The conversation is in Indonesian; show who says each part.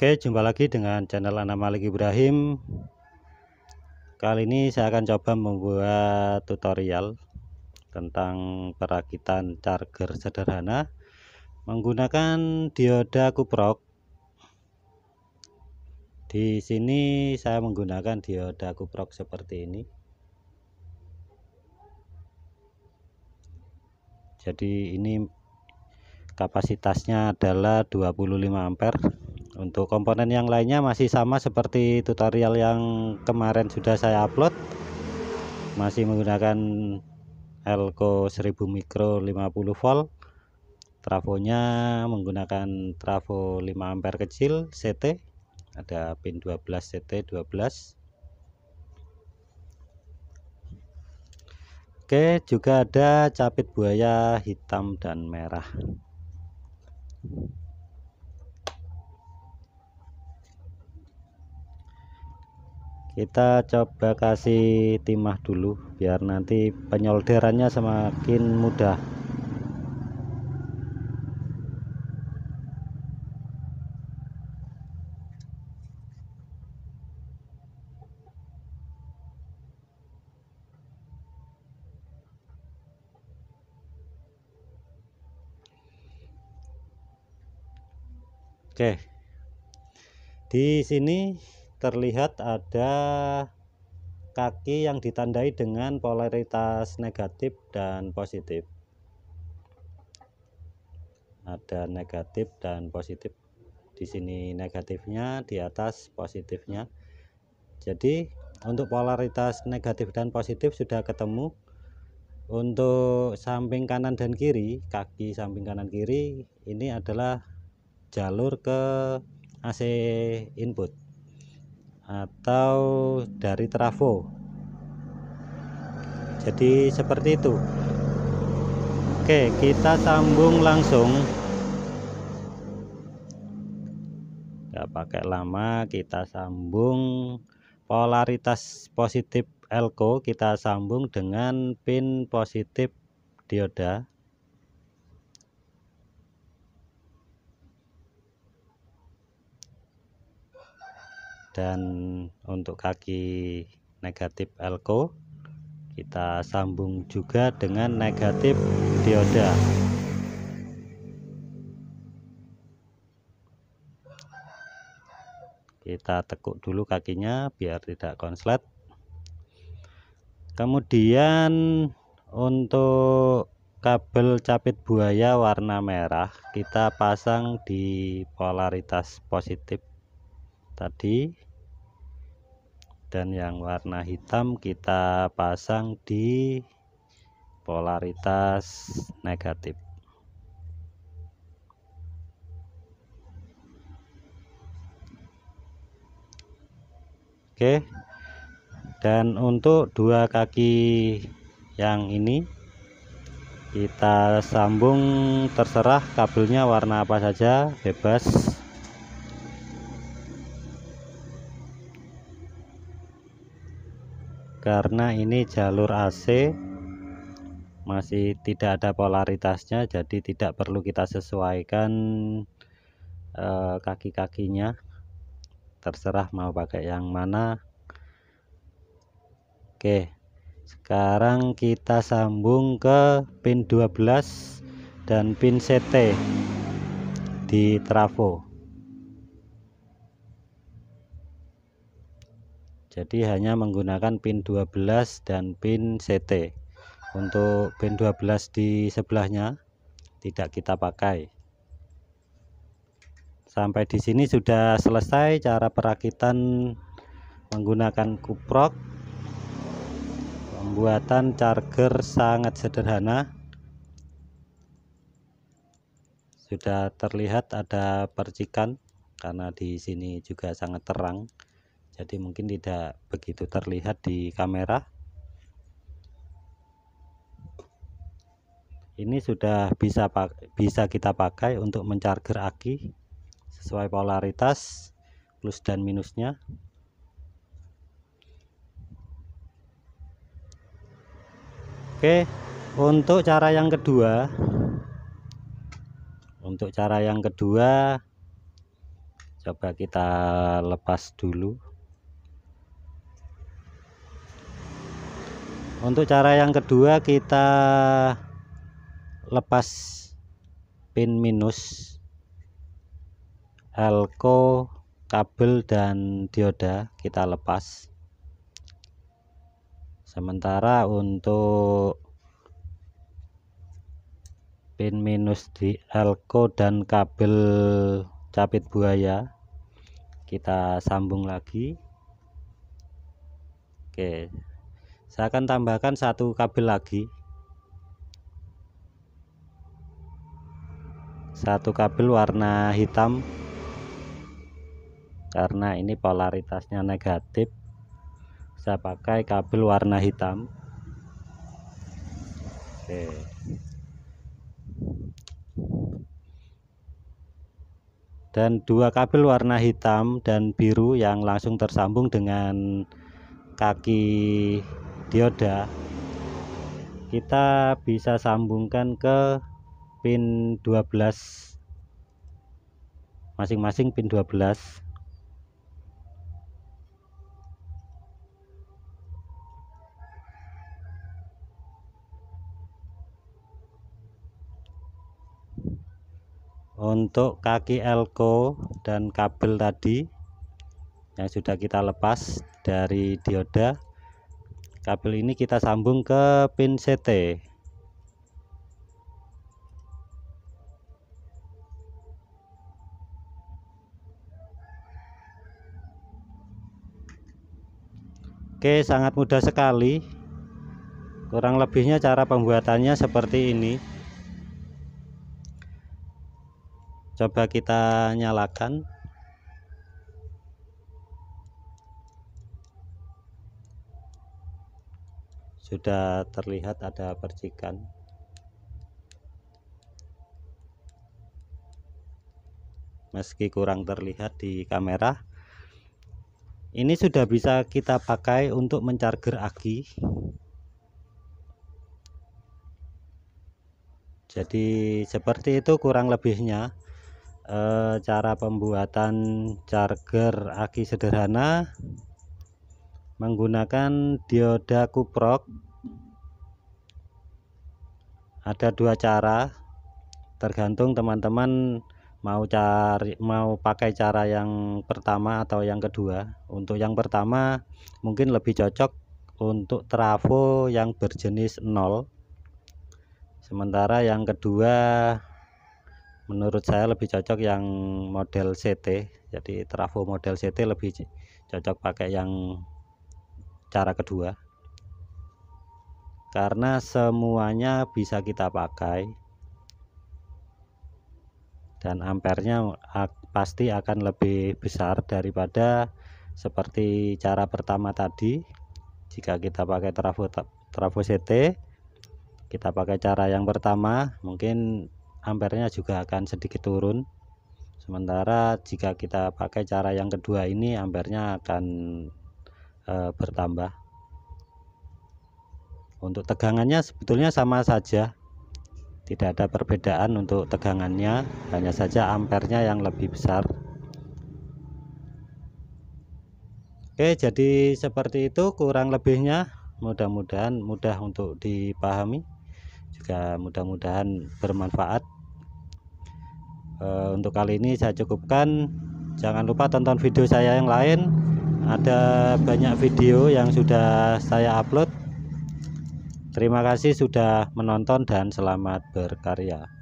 Speaker 1: Oke, jumpa lagi dengan channel Ana Malik Ibrahim. Kali ini saya akan coba membuat tutorial tentang perakitan charger sederhana menggunakan dioda kuprok. Di sini saya menggunakan dioda kuprok seperti ini. Jadi ini kapasitasnya adalah 25 ampere untuk komponen yang lainnya masih sama seperti tutorial yang kemarin sudah saya upload masih menggunakan elko 1000 mikro 50 volt trafonya menggunakan trafo 5 ampere kecil CT ada pin 12 CT 12 Oke, juga ada capit buaya hitam dan merah. kita coba kasih timah dulu biar nanti penyolderannya semakin mudah Oke. Di sini terlihat ada kaki yang ditandai dengan polaritas negatif dan positif ada negatif dan positif di sini negatifnya di atas positifnya jadi untuk polaritas negatif dan positif sudah ketemu untuk samping kanan dan kiri kaki samping kanan kiri ini adalah jalur ke AC input atau dari trafo jadi seperti itu oke kita sambung langsung nggak pakai lama kita sambung polaritas positif elko kita sambung dengan pin positif dioda dan untuk kaki negatif elko kita sambung juga dengan negatif dioda kita tekuk dulu kakinya biar tidak konslet kemudian untuk kabel capit buaya warna merah kita pasang di polaritas positif tadi dan yang warna hitam kita pasang di polaritas negatif oke dan untuk dua kaki yang ini kita sambung terserah kabelnya warna apa saja bebas karena ini jalur AC masih tidak ada polaritasnya jadi tidak perlu kita sesuaikan eh, kaki-kakinya terserah mau pakai yang mana Oke sekarang kita sambung ke pin 12 dan pin CT di trafo jadi hanya menggunakan pin 12 dan pin CT untuk pin 12 di sebelahnya tidak kita pakai sampai di sini sudah selesai cara perakitan menggunakan kuprok pembuatan charger sangat sederhana sudah terlihat ada percikan karena di sini juga sangat terang jadi mungkin tidak begitu terlihat di kamera ini sudah bisa bisa kita pakai untuk mencarger aki sesuai polaritas plus dan minusnya Oke untuk cara yang kedua untuk cara yang kedua coba kita lepas dulu untuk cara yang kedua kita lepas pin minus elko kabel dan dioda kita lepas sementara untuk pin minus di elko dan kabel capit buaya kita sambung lagi oke saya akan tambahkan satu kabel lagi satu kabel warna hitam karena ini polaritasnya negatif saya pakai kabel warna hitam Oke. dan dua kabel warna hitam dan biru yang langsung tersambung dengan kaki dioda kita bisa sambungkan ke pin 12 masing-masing pin 12 untuk kaki elko dan kabel tadi yang sudah kita lepas dari dioda kabel ini kita sambung ke pin CT Oke sangat mudah sekali kurang lebihnya cara pembuatannya seperti ini coba kita nyalakan sudah terlihat ada percikan meski kurang terlihat di kamera ini sudah bisa kita pakai untuk mencarger aki jadi seperti itu kurang lebihnya eh, cara pembuatan charger aki sederhana menggunakan dioda kuprok ada dua cara tergantung teman-teman mau cari mau pakai cara yang pertama atau yang kedua untuk yang pertama mungkin lebih cocok untuk trafo yang berjenis nol sementara yang kedua menurut saya lebih cocok yang model CT jadi trafo model CT lebih cocok pakai yang cara kedua karena semuanya bisa kita pakai dan ampernya pasti akan lebih besar daripada seperti cara pertama tadi jika kita pakai trafo trafo CT kita pakai cara yang pertama mungkin ampernya juga akan sedikit turun sementara jika kita pakai cara yang kedua ini ampernya akan e, bertambah untuk tegangannya sebetulnya sama saja tidak ada perbedaan untuk tegangannya hanya saja ampernya yang lebih besar Oke jadi seperti itu kurang lebihnya mudah-mudahan mudah untuk dipahami juga mudah-mudahan bermanfaat e, untuk kali ini saya cukupkan jangan lupa tonton video saya yang lain ada banyak video yang sudah saya upload terima kasih sudah menonton dan selamat berkarya